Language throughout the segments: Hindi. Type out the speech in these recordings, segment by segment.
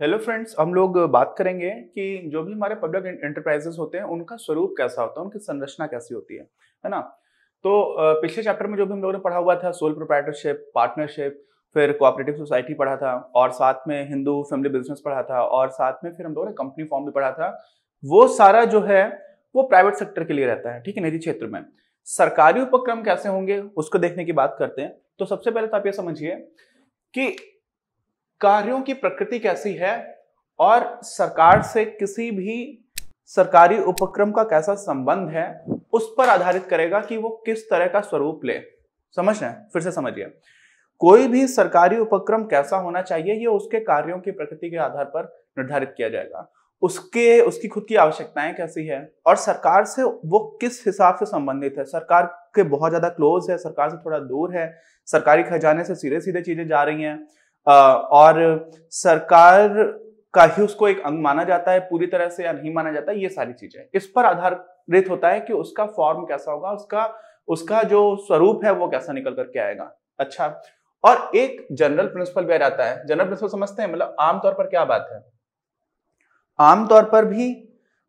हेलो फ्रेंड्स हम लोग बात करेंगे कि जो भी हमारे पब्लिक एंटरप्राइजेस होते हैं उनका स्वरूप कैसा होता है उनकी संरचना कैसी होती है है ना तो पिछले चैप्टर में जो भी हम लोगों ने पढ़ा हुआ था सोल प्रोप्राइटरशिप पार्टनरशिप फिर कोऑपरेटिव सोसाइटी पढ़ा था और साथ में हिंदू फैमिली बिजनेस पढ़ा था और साथ में फिर हम लोगों ने कंपनी फॉर्म भी पढ़ा था वो सारा जो है वो प्राइवेट सेक्टर के लिए रहता है ठीक है निजी क्षेत्र में सरकारी उपक्रम कैसे होंगे उसको देखने की बात करते हैं तो सबसे पहले तो आप ये समझिए कि कार्यों की प्रकृति कैसी है और सरकार से किसी भी सरकारी उपक्रम का कैसा संबंध है उस पर आधारित करेगा कि वो किस तरह का स्वरूप ले समझ रहे हैं फिर से समझिए कोई भी सरकारी उपक्रम कैसा होना चाहिए ये उसके कार्यों की प्रकृति के आधार पर निर्धारित किया जाएगा उसके उसकी खुद की आवश्यकताएं कैसी है और सरकार से वो किस हिसाब से संबंधित है सरकार के बहुत ज़्यादा क्लोज है सरकार से थोड़ा दूर है सरकारी खजाने से सीधे सीधे चीज़ें जा रही हैं और सरकार का ही उसको एक अंग माना जाता है पूरी तरह से या नहीं माना जाता ये सारी चीज़ें इस पर आधारित होता है कि उसका फॉर्म कैसा होगा उसका उसका जो स्वरूप है वो कैसा निकल करके आएगा अच्छा और एक जनरल प्रिंसिपल भी आ जाता है जनरल प्रिंसिपल समझते हैं मतलब आमतौर पर क्या बात है आमतौर पर भी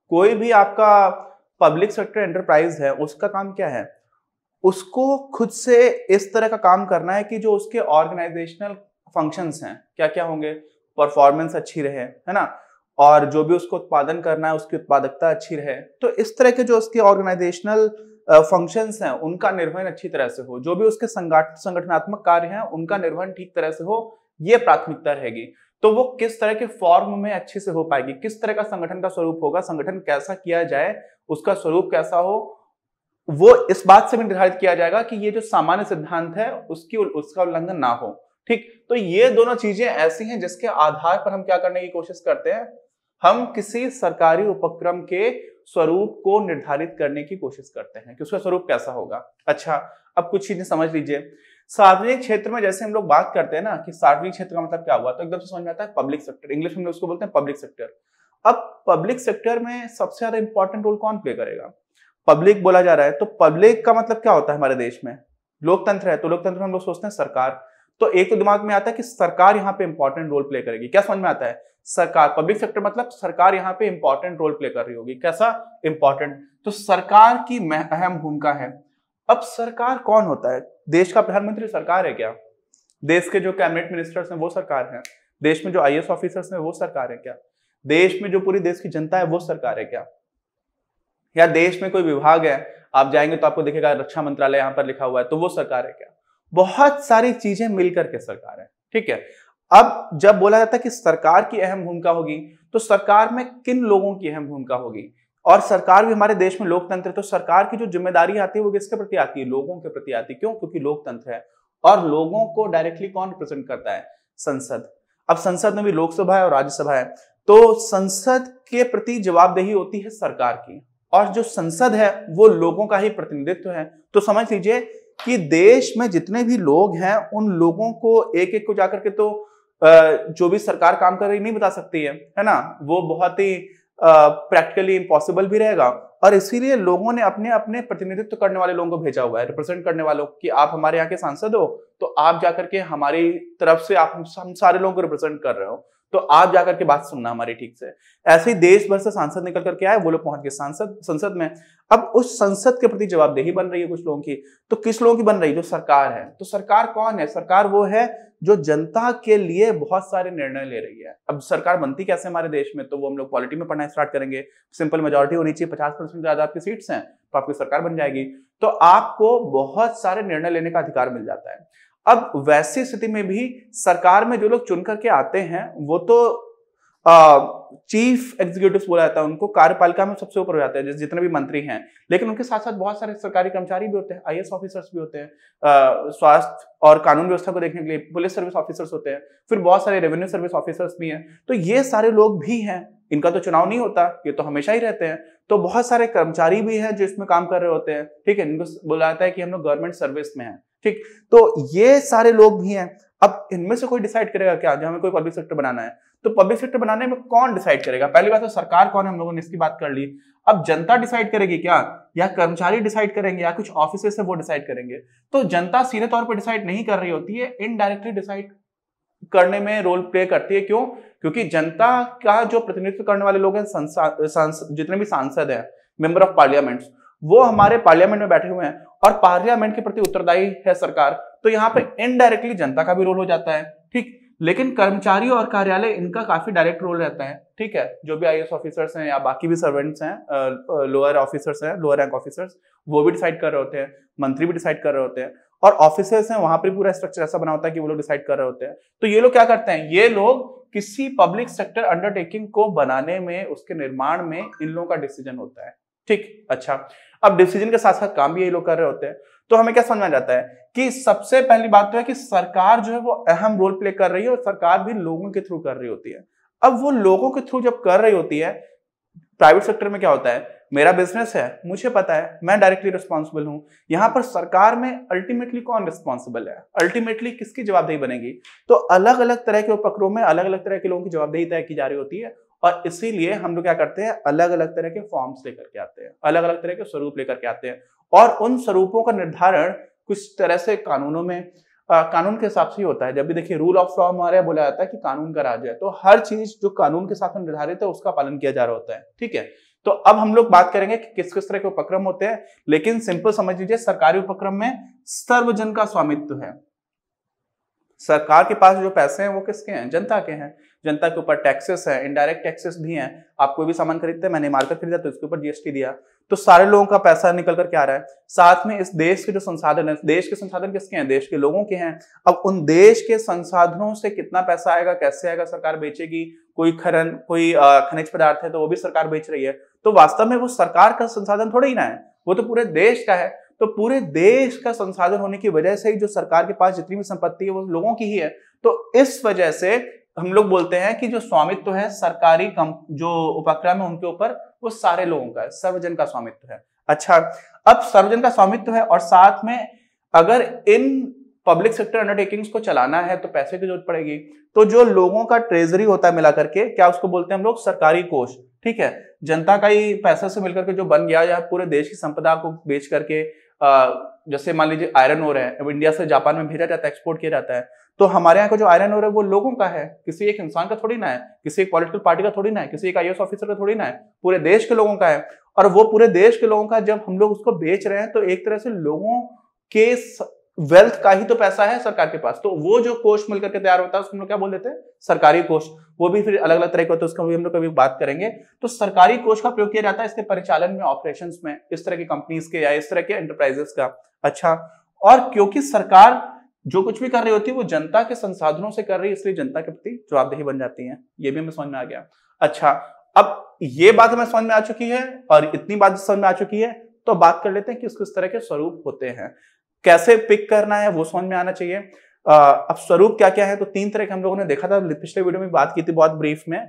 कोई भी आपका पब्लिक सेक्टर एंटरप्राइज है उसका काम क्या है उसको खुद से इस तरह का काम करना है कि जो उसके ऑर्गेनाइजेशनल फंक्शंस हैं क्या क्या होंगे परफॉर्मेंस अच्छी रहे है ना और जो भी उसको उत्पादन करना है उसकी उत्पादकता अच्छी रहे तो इस तरह के जो उसके ऑर्गेनाइजेशनल फंक्शंस हैं उनका निर्वहन अच्छी तरह से हो जो भी उसके संगठनात्मक कार्य हैं उनका निर्वहन ठीक तरह से हो ये प्राथमिकता रहेगी तो वो किस तरह के फॉर्म में अच्छे से हो पाएगी किस तरह का संगठन का स्वरूप होगा संगठन कैसा किया जाए उसका स्वरूप कैसा हो वो इस बात से भी निर्धारित किया जाएगा कि ये जो सामान्य सिद्धांत है उसकी उसका उल्लंघन ना हो ठीक तो ये दोनों चीजें ऐसी हैं जिसके आधार पर हम क्या करने की कोशिश करते हैं हम किसी सरकारी उपक्रम के स्वरूप को निर्धारित करने की कोशिश करते हैं कि उसका स्वरूप कैसा होगा अच्छा अब कुछ चीजें समझ लीजिए सार्वजनिक क्षेत्र में जैसे हम लोग बात करते हैं ना कि सार्वजनिक क्षेत्र का मतलब क्या हुआ तो एकदम से समझ में आता है पब्लिक सेक्टर इंग्लिश में उसको बोलते हैं पब्लिक सेक्टर अब पब्लिक सेक्टर में सबसे ज्यादा इंपॉर्टेंट रोल कौन प्ले करेगा पब्लिक बोला जा रहा है तो पब्लिक का मतलब क्या होता है हमारे देश में लोकतंत्र है तो लोकतंत्र में हम लोग सोचते हैं सरकार तो एक तो दिमाग में आता है कि सरकार यहाँ पे इंपॉर्टेंट रोल प्ले करेगी क्या समझ में आता है सरकार पब्लिक सेक्टर मतलब सरकार यहाँ पे इंपॉर्टेंट रोल प्ले कर रही होगी कैसा इंपॉर्टेंट तो सरकार की अहम भूमिका है अब सरकार कौन होता है देश का प्रधानमंत्री सरकार है क्या देश के जो कैबिनेट मिनिस्टर्स हैं वो सरकार है देश में जो आई ऑफिसर्स हैं वो सरकार है क्या देश में जो पूरी देश की जनता है वो सरकार है क्या या देश में कोई विभाग है आप जाएंगे तो आपको दिखेगा रक्षा मंत्रालय यहाँ पर लिखा हुआ है तो वो सरकार है क्या बहुत सारी चीजें मिलकर के सरकार है ठीक है अब जब बोला जाता है कि सरकार की अहम भूमिका होगी तो सरकार में किन लोगों की अहम भूमिका होगी और सरकार भी हमारे देश में लोकतंत्र है तो सरकार की जो जिम्मेदारी आती है वो किसके प्रति आती है लोगों के प्रति आती है क्यों क्योंकि लोकतंत्र है और लोगों को डायरेक्टली कौन रिप्रेजेंट करता है संसद अब संसद में भी लोकसभा है और राज्यसभा है तो संसद के प्रति जवाबदेही होती है सरकार की और जो संसद है वो लोगों का ही प्रतिनिधित्व है तो समझ लीजिए कि देश में जितने भी लोग हैं उन लोगों को एक एक को जाकर के तो जो भी सरकार काम कर रही नहीं बता सकती है है ना वो बहुत ही प्रैक्टिकली इम्पॉसिबल भी रहेगा और इसीलिए लोगों ने अपने अपने प्रतिनिधित्व करने वाले लोगों को भेजा हुआ है रिप्रेजेंट करने वालों कि आप हमारे यहाँ के सांसद हो तो आप जाकर के हमारी तरफ से आप हम सारे लोगों को रिप्रेजेंट कर रहे हो तो आप जाकर के बात सुनना हमारी ठीक से ऐसे ही देश भर से सांसद निकल करके आए वो लोग पहुंच गए सांसद संसद में अब उस संसद के प्रति जवाबदेही बन रही है कुछ लोगों की तो किस लोगों की बन रही है जो सरकार है तो सरकार कौन है सरकार वो है जो जनता के लिए बहुत सारे निर्णय ले रही है अब सरकार बनती कैसे हमारे देश में तो वो हम लोग पॉलिटी में पढ़ना स्टार्ट करेंगे सिंपल मेजोरिटी होनी चाहिए पचास परसेंट ज्यादा आपकी सीट्स हैं तो आपकी सरकार बन जाएगी तो आपको बहुत सारे निर्णय लेने का अधिकार मिल जाता है अब वैसी स्थिति में भी सरकार में जो लोग चुन करके आते हैं वो तो आ, चीफ एग्जीक्यूटिव बोला जाता है उनको कार्यपालिका में सबसे ऊपर हो जाता है जितने भी मंत्री हैं लेकिन उनके साथ साथ बहुत सारे सरकारी कर्मचारी भी होते हैं आई ऑफिसर्स भी होते हैं स्वास्थ्य और कानून व्यवस्था को देखने के लिए पुलिस सर्विस ऑफिसर्स होते हैं फिर बहुत सारे रेवेन्यू सर्विस ऑफिसर्स भी हैं तो ये सारे लोग भी हैं इनका तो चुनाव नहीं होता ये तो हमेशा ही रहते हैं तो बहुत सारे कर्मचारी भी हैं जो इसमें काम कर रहे होते हैं ठीक है इनको बोला जाता है कि हम लोग गवर्नमेंट सर्विस में हैं ठीक तो ये सारे लोग भी हैं अब इनमें से कोई डिसाइड करेगा क्या जो हमें कोई पब्लिक सेक्टर बनाना है तो पब्लिक सेक्टर बनाने में कौन डिसाइड करेगा पहली बात तो सरकार कौन है हम लोगों ने इसकी बात कर ली अब जनता डिसाइड करेगी क्या या कर्मचारी डिसाइड करेंगे या कुछ ऑफिस है वो डिसाइड करेंगे तो जनता सीधे तौर पर डिसाइड नहीं कर रही होती है इनडायरेक्टली डिसाइड करने में रोल प्ले करती है क्यों क्योंकि जनता का जो प्रतिनिधित्व करने वाले लोग हैं जितने भी सांसद हैं मेंबर ऑफ पार्लियामेंट वो हमारे पार्लियामेंट में बैठे हुए हैं और पार्लियामेंट के प्रति उत्तरदायी है सरकार तो यहाँ पे इनडायरेक्टली जनता का भी रोल हो जाता है ठीक लेकिन कर्मचारियों और कार्यालय इनका काफी डायरेक्ट रोल रहता है ठीक है जो भी आई ऑफिसर्स हैं या बाकी भी सर्वेंट्स हैं लोअर ऑफिसर्स हैं लोअर रैंक ऑफिसर्स वो भी डिसाइड कर रहे होते हैं मंत्री भी डिसाइड कर रहे होते हैं और ऑफिसर्स हैं वहां पर पूरा स्ट्रक्चर ऐसा बना होता है कि वो लोग डिसाइड कर रहे होते हैं तो ये लोग क्या करते हैं ये लोग किसी पब्लिक सेक्टर अंडरटेकिंग को बनाने में उसके निर्माण में इन लोगों का डिसीजन होता है ठीक अच्छा अब डिसीजन के साथ साथ काम भी यही लोग कर रहे होते हैं तो हमें क्या समझा जाता है कि सबसे पहली बात तो है कि सरकार जो है वो अहम रोल प्ले कर रही है और सरकार भी लोगों के थ्रू कर रही होती है अब वो लोगों के थ्रू जब कर रही होती है प्राइवेट सेक्टर में क्या होता है मेरा बिजनेस है मुझे पता है मैं डायरेक्टली रिस्पॉन्सिबल हूं यहां पर सरकार में अल्टीमेटली कौन रिस्पॉन्सिबल है अल्टीमेटली किसकी जवाबदेही बनेगी तो अलग अलग तरह के उपक्रम में अलग अलग तरह के लोगों की जवाबदेही तय की जा रही होती है और इसीलिए हम लोग क्या करते हैं अलग अलग तरह के फॉर्म्स लेकर के आते हैं अलग अलग तरह के स्वरूप लेकर के आते हैं और उन स्वरूपों का निर्धारण कुछ तरह से कानूनों में आ, कानून के हिसाब से ही होता है जब भी देखिए रूल ऑफ लॉ हमारे बोला जाता है कि कानून का राज है तो हर चीज जो कानून के साथ निर्धारित है उसका पालन किया जा रहा होता है ठीक है तो अब हम लोग बात करेंगे कि किस किस तरह के उपक्रम होते हैं लेकिन सिंपल समझ लीजिए सरकारी उपक्रम में सर्वजन का स्वामित्व है सरकार के पास जो पैसे हैं वो किसके हैं जनता के हैं जनता के ऊपर टैक्सेस हैं इनडायरेक्ट टैक्सेस भी हैं आप कोई भी सामान खरीदते हैं मैंने मार्केट खरीदा तो इसके ऊपर जीएसटी दिया तो सारे लोगों का पैसा निकल कर क्या आ रहा है साथ में इस देश के जो संसाधन है देश के संसाधन किसके हैं देश के लोगों के हैं अब उन देश के संसाधनों से कितना पैसा आएगा कैसे आएगा सरकार बेचेगी कोई खनन कोई खनिज पदार्थ है तो वो भी सरकार बेच रही है तो वास्तव में वो सरकार का संसाधन थोड़ा ही ना है वो तो पूरे देश का है तो पूरे देश का संसाधन होने की वजह से ही जो सरकार के पास जितनी भी संपत्ति है वो लोगों की ही है तो इस वजह से हम लोग बोलते हैं कि जो स्वामित्व है सरकारी कम जो उपक्रम है उनके ऊपर वो सारे लोगों का सर्वजन का स्वामित्व है अच्छा अब सर्वजन का स्वामित्व है और साथ में अगर इन पब्लिक सेक्टर अंडरटेकिंग्स को चलाना है तो पैसे की जरूरत पड़ेगी तो जो लोगों का ट्रेजरी होता है मिला करके क्या उसको बोलते हैं हम लोग सरकारी कोष ठीक है जनता का ही पैसा से मिलकर के जो बन गया या पूरे देश की संपदा को बेच करके जैसे मान लीजिए आयरन ओर है अब इंडिया से जापान में भेजा जाता है एक्सपोर्ट किया जाता है तो हमारे यहाँ का जो आयरन ओर है वो लोगों का है किसी एक इंसान का थोड़ी ना है किसी एक पॉलिटिकल पार्टी का थोड़ी ना है किसी एक आईएएस ऑफिसर का थोड़ी ना है पूरे देश के लोगों का है और वो पूरे देश के लोगों का जब हम लोग उसको बेच रहे हैं तो एक तरह से लोगों के वेल्थ का ही तो पैसा है सरकार के पास तो वो जो कोष मिलकर के तैयार होता है उसको हम लोग क्या बोल देते हैं सरकारी कोष वो भी फिर अलग अलग तरह का होता है उसका भी हम लोग कभी बात करेंगे तो सरकारी कोष का प्रयोग किया जाता है इसके परिचालन में ऑपरेशन में इस तरह की कंपनीज के या इस तरह के एंटरप्राइजेस का अच्छा और क्योंकि सरकार जो कुछ भी कर रही होती है वो जनता के संसाधनों से कर रही है इसलिए जनता के प्रति जवाबदेही बन जाती है ये भी हमें समझ में आ गया अच्छा अब ये बात हमें समझ में आ चुकी है और इतनी बात समझ में आ चुकी है तो बात कर लेते हैं कि किस तरह के स्वरूप होते हैं कैसे पिक करना है वो समझ में आना चाहिए अब स्वरूप क्या क्या है तो तीन तरह के हम लोगों ने देखा था पिछले वीडियो में बात की थी बहुत ब्रीफ में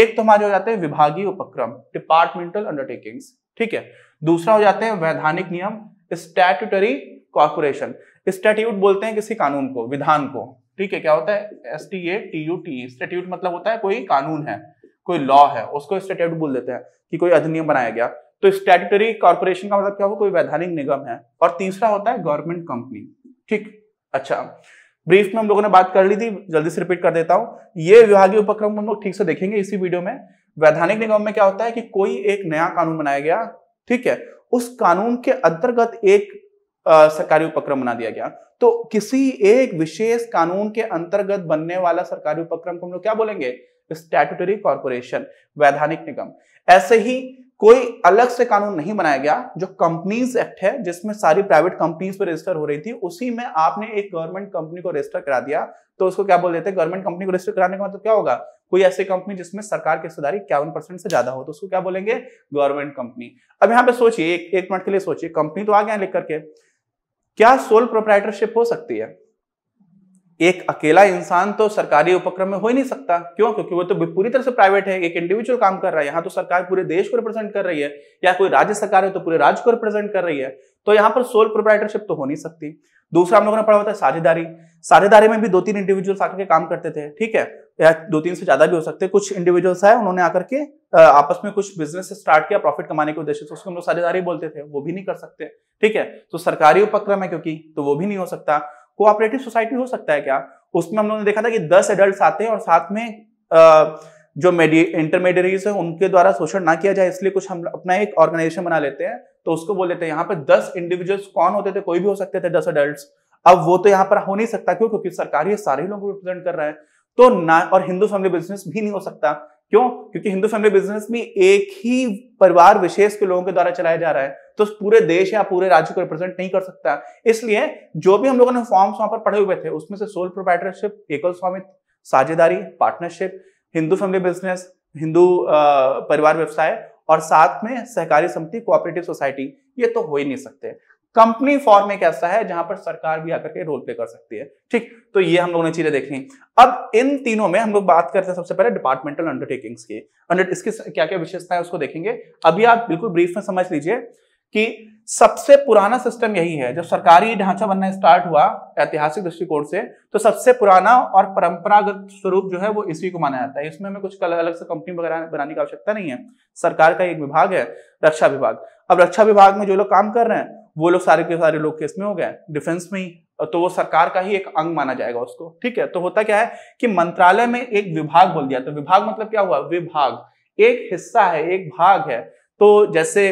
एक तो हमारे हो जाते हैं विभागीय उपक्रम डिपार्टमेंटल अंडरटेकिंग ठीक है दूसरा हो जाते हैं वैधानिक नियम स्टैट्यूटरी कॉर्पोरेशन स्टैट्यूट बोलते हैं किसी कानून को विधान को ठीक है क्या होता है S T A T U T statute मतलब होता है कोई कानून है कोई लॉ है उसको स्टेट्यूट बोल देते हैं कि कोई अधिनियम बनाया गया तो स्टेटरी कॉर्पोरेशन का मतलब क्या हो कोई वैधानिक निगम है और तीसरा होता है गवर्नमेंट कंपनी ठीक अच्छा ब्रीफ में हम लोगों ने बात कर ली थी जल्दी से रिपीट कर देता हूं ये विभागीय उपक्रम हम लोग ठीक से देखेंगे इसी वीडियो में वैधानिक निगम में क्या होता है कि कोई एक नया कानून बनाया गया ठीक है उस कानून के अंतर्गत एक सरकारी उपक्रम बना दिया गया तो किसी एक विशेष कानून के अंतर्गत बनने वाला सरकारी उपक्रम को हम लोग क्या बोलेंगे स्टैट्यूटरी कॉर्पोरेशन वैधानिक निगम ऐसे ही कोई अलग से कानून नहीं बनाया गया जो कंपनीज एक्ट है जिसमें सारी प्राइवेट कंपनीज पर रजिस्टर हो रही थी उसी में आपने एक गवर्नमेंट कंपनी को रजिस्टर करा दिया तो उसको क्या बोल देते हैं गवर्नमेंट कंपनी को रजिस्टर कराने का मतलब क्या होगा कोई ऐसी कंपनी जिसमें सरकार की हिस्सेदारी इक्यावन परसेंट से ज्यादा हो तो उसको क्या बोलेंगे गवर्नमेंट कंपनी अब यहां पर सोचिए एक, एक मिनट के लिए सोचिए कंपनी तो आ गया लिख करके क्या सोल प्रोप्राइटरशिप हो सकती है एक अकेला इंसान तो सरकारी उपक्रम में हो ही नहीं सकता क्यों क्योंकि वो तो पूरी तरह से प्राइवेट है एक इंडिविजुअल काम कर रहा है यहाँ तो सरकार पूरे देश को रिप्रेजेंट कर रही है या कोई राज्य सरकार है तो पूरे राज्य को रिप्रेजेंट कर रही है तो यहाँ पर सोल प्रोप्राइटरशिप तो हो नहीं सकती दूसरा हम लोगों ने पढ़ा होता है साझेदारी साझेदारी में भी दो तीन इंडिविजुअल्स आकर के काम करते थे ठीक है या दो तीन से ज्यादा भी हो सकते हैं कुछ इंडिविजुअल्स है उन्होंने आकर के आपस में कुछ बिजनेस स्टार्ट किया प्रॉफिट कमाने के उद्देश्य से उसको हम लोग साझेदारी बोलते थे वो भी नहीं कर सकते ठीक है तो सरकारी उपक्रम है क्योंकि तो वो भी नहीं हो सकता कोऑपरेटिव सोसाइटी हो सकता है क्या उसमें हम लोगों ने देखा था कि दस एडल्ट आते हैं और साथ में जो इंटरमीडियरीज है उनके द्वारा शोषण ना किया जाए इसलिए कुछ हम अपना एक ऑर्गेनाइजेशन बना लेते हैं तो उसको बोल लेते हैं यहाँ पे दस इंडिविजुअल्स कौन होते थे कोई भी हो सकते थे दस अडल्ट अब वो तो यहाँ पर हो नहीं सकता क्यों क्योंकि सरकार ये सारे लोगों को रिप्रेजेंट कर रहा है तो ना और हिंदू फैमिली बिजनेस भी नहीं हो सकता क्यों क्योंकि हिंदू फैमिली बिजनेस भी एक ही परिवार विशेष के लोगों के द्वारा चलाया जा रहा है तो पूरे देश या पूरे राज्य को रिप्रेजेंट नहीं कर सकता इसलिए जो भी हम लोगों ने फॉर्म्स वहां पर पढ़े हुए थे उसमें से सोल प्रोपाइटरशिप एकल स्वामित्व साझेदारी पार्टनरशिप हिंदू फैमिली बिजनेस हिंदू परिवार व्यवसाय और साथ में सहकारी समिति कोऑपरेटिव सोसाइटी ये तो हो ही नहीं सकते कंपनी फॉर्म एक ऐसा है जहां पर सरकार भी आकर के रोल प्ले कर सकती है ठीक तो ये हम लोगों ने चीजें देखी अब इन तीनों में हम लोग बात करते हैं सबसे पहले डिपार्टमेंटल अंडरटेकिंग्स की अंडर इसकी क्या क्या है उसको देखेंगे अभी आप बिल्कुल ब्रीफ में समझ लीजिए कि सबसे पुराना सिस्टम यही है जब सरकारी ढांचा बनना स्टार्ट हुआ ऐतिहासिक दृष्टिकोण से तो सबसे पुराना और परंपरागत स्वरूप जो है वो इसी को माना जाता है इसमें हमें कुछ अलग से कंपनी वगैरह बनाने की आवश्यकता नहीं है सरकार का एक विभाग है रक्षा विभाग अब रक्षा विभाग में जो लोग काम कर रहे हैं वो लोग सारे के सारे लोग किस में हो गए डिफेंस में ही तो वो सरकार का ही एक अंग माना जाएगा उसको ठीक है तो होता क्या है कि मंत्रालय में एक विभाग बोल दिया तो विभाग मतलब क्या हुआ विभाग एक हिस्सा है एक भाग है तो जैसे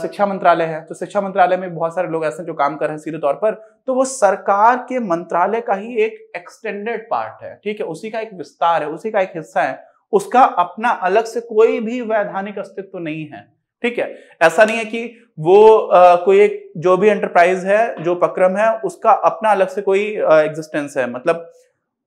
शिक्षा मंत्रालय है तो शिक्षा मंत्रालय में बहुत सारे लोग ऐसे हैं जो काम कर रहे हैं सीधे तौर पर तो वो सरकार के मंत्रालय का ही एक एक्सटेंडेड पार्ट है ठीक है उसी का एक विस्तार है उसी का एक हिस्सा है उसका अपना अलग से कोई भी वैधानिक अस्तित्व नहीं है ठीक है ऐसा नहीं है कि वो आ, कोई एक जो भी एंटरप्राइज है जो उपक्रम है उसका अपना अलग से कोई एग्जिस्टेंस है मतलब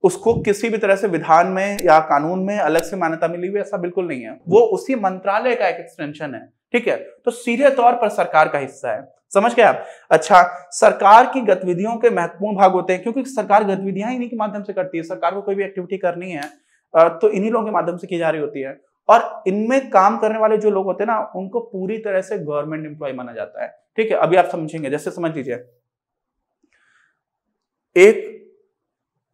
उसको किसी भी तरह से विधान में या कानून में अलग से मान्यता मिली हुई ऐसा बिल्कुल नहीं है वो उसी मंत्रालय का एक एक्सटेंशन है ठीक है तो सीधे तौर पर सरकार का हिस्सा है समझ गए आप अच्छा सरकार की गतिविधियों के महत्वपूर्ण भाग होते हैं क्योंकि सरकार गतिविधियां इन्हीं के माध्यम से करती है सरकार को कोई भी एक्टिविटी करनी है तो इन्हीं लोगों के माध्यम से की जा रही होती है और इनमें काम करने वाले जो लोग होते हैं ना उनको पूरी तरह से गवर्नमेंट एम्प्लॉय माना जाता है ठीक है अभी आप समझेंगे जैसे समझ लीजिए एक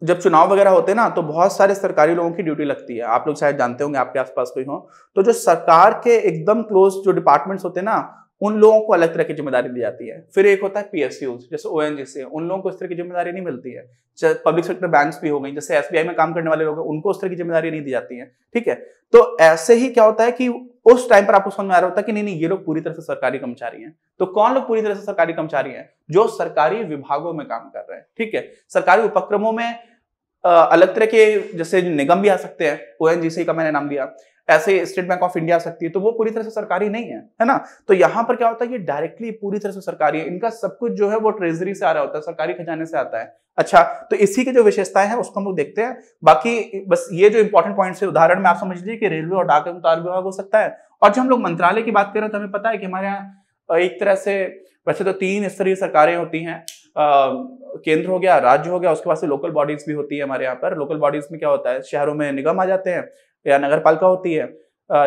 जब चुनाव वगैरह होते हैं ना तो बहुत सारे सरकारी लोगों की ड्यूटी लगती है आप लोग शायद जानते होंगे आपके आसपास कोई हो तो जो सरकार के एकदम क्लोज जो डिपार्टमेंट्स होते हैं ना उन लोगों को अलग तरह की जिम्मेदारी दी जाती है फिर एक होता है पीएसयू जैसे ओ उन लोगों को इस तरह की जिम्मेदारी नहीं मिलती है पब्लिक सेक्टर बैंक्स भी हो गई जैसे एसबीआई में काम करने वाले लोग हैं उनको उस तरह की जिम्मेदारी नहीं दी जाती है ठीक है तो ऐसे ही क्या होता है कि उस टाइम पर आपको समझ में आ रहा होता है कि नहीं नहीं ये लोग पूरी तरह से सरकारी कर्मचारी हैं तो कौन लोग पूरी तरह से सरकारी कर्मचारी हैं जो सरकारी विभागों में काम कर रहे हैं ठीक है सरकारी उपक्रमों में अलग तरह के जैसे निगम भी आ सकते हैं ओ का मैंने नाम दिया ऐसे स्टेट बैंक ऑफ इंडिया आ सकती है तो वो पूरी तरह से सरकारी नहीं है है ना तो यहाँ पर क्या होता है ये डायरेक्टली पूरी तरह से सरकारी है इनका सब कुछ जो है वो ट्रेजरी से आ रहा होता है सरकारी खजाने से आता है अच्छा तो इसी की जो विशेषताएं हैं उसको हम लोग देखते हैं बाकी बस ये जो इंपॉर्टेंट पॉइंट है उदाहरण में आप समझ लीजिए कि रेलवे और डाक एवं विभाग हो सकता है और जो हम लोग मंत्रालय की बात कर रहे हैं तो हमें पता है कि हमारे यहाँ एक तरह से वैसे तो तीन स्तरीय सरकारें होती हैं केंद्र हो गया राज्य हो गया उसके बाद से लोकल बॉडीज भी होती है हमारे यहाँ पर लोकल बॉडीज में क्या होता है शहरों में निगम आ जाते हैं या नगर पालिका होती है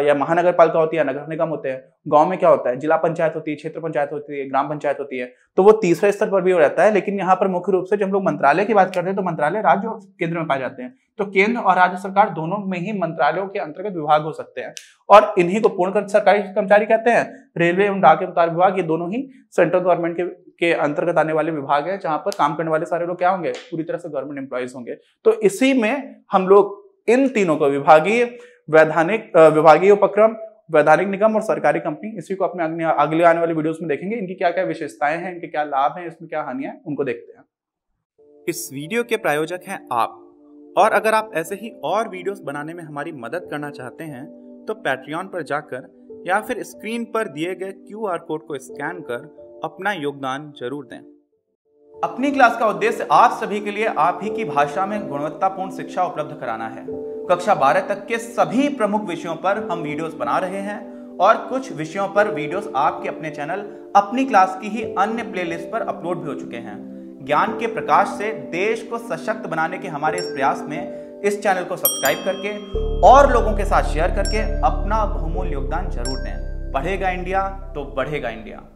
या महानगर पालिका होती है नगर निगम होते हैं गांव में क्या होता है जिला पंचायत होती है क्षेत्र पंचायत होती है ग्राम पंचायत होती है तो वो तीसरे स्तर पर भी हो रहता है लेकिन यहाँ पर मुख्य रूप से जब हम लोग मंत्रालय की बात करते हैं तो मंत्रालय राज्य और केंद्र में पाए जाते हैं तो केंद्र और राज्य सरकार दोनों में ही मंत्रालयों के अंतर्गत विभाग हो सकते हैं और इन्हीं को पूर्ण सरकारी कर्मचारी कहते हैं रेलवे एवं डाक एवं विभाग ये दोनों ही सेंट्रल गवर्नमेंट के के अंतर्गत आने वाले विभाग है जहां पर काम करने वाले सारे लोग क्या होंगे पूरी तरह से गवर्नमेंट एम्प्लॉयज होंगे तो इसी में हम लोग इन तीनों को विभागीय वैधानिक विभागीय उपक्रम वैधानिक निगम और सरकारी कंपनी इसी को अपने अगले आने वाले वीडियोस में देखेंगे इनकी क्या क्या विशेषताएं हैं इनके क्या लाभ हैं इसमें क्या हानियां हैं उनको देखते हैं इस वीडियो के प्रायोजक हैं आप और अगर आप ऐसे ही और वीडियोस बनाने में हमारी मदद करना चाहते हैं तो पैट्रियन पर जाकर या फिर स्क्रीन पर दिए गए क्यू कोड को स्कैन कर अपना योगदान जरूर दें अपनी क्लास का उद्देश्य आप सभी के लिए आप ही की भाषा में गुणवत्तापूर्ण शिक्षा उपलब्ध कराना है कक्षा 12 तक के सभी प्रमुख विषयों पर हम वीडियोस बना रहे हैं और कुछ विषयों पर वीडियोस आपके अपने चैनल अपनी क्लास की ही अन्य प्लेलिस्ट पर अपलोड भी हो चुके हैं ज्ञान के प्रकाश से देश को सशक्त बनाने के हमारे इस प्रयास में इस चैनल को सब्सक्राइब करके और लोगों के साथ शेयर करके अपना बहुमूल्य योगदान जरूर दें बढ़ेगा इंडिया तो बढ़ेगा इंडिया